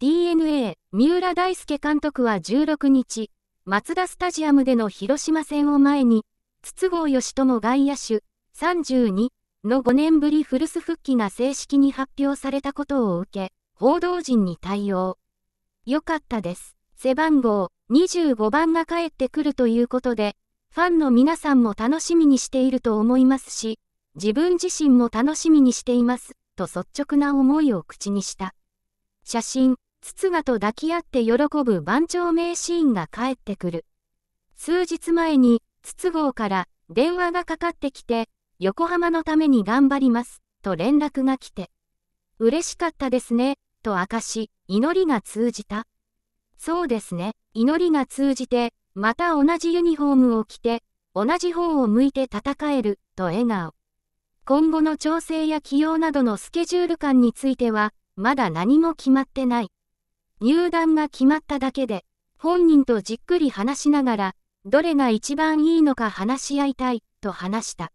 DNA、三浦大輔監督は16日、マツダスタジアムでの広島戦を前に、筒香義友外野手32の5年ぶり古巣復帰が正式に発表されたことを受け、報道陣に対応。よかったです。背番号25番が帰ってくるということで、ファンの皆さんも楽しみにしていると思いますし、自分自身も楽しみにしています、と率直な思いを口にした。写真、筒香と抱き合って喜ぶ番長名シーンが帰ってくる。数日前に、筒号から電話がかかってきて、横浜のために頑張ります、と連絡が来て。嬉しかったですね、と明かし、祈りが通じた。そうですね、祈りが通じて、また同じユニフォームを着て、同じ方を向いて戦える、と笑顔。今後の調整や起用などのスケジュール感については、まだ何も決まってない。入団が決まっただけで、本人とじっくり話しながら、どれが一番いいのか話し合いたい、と話した。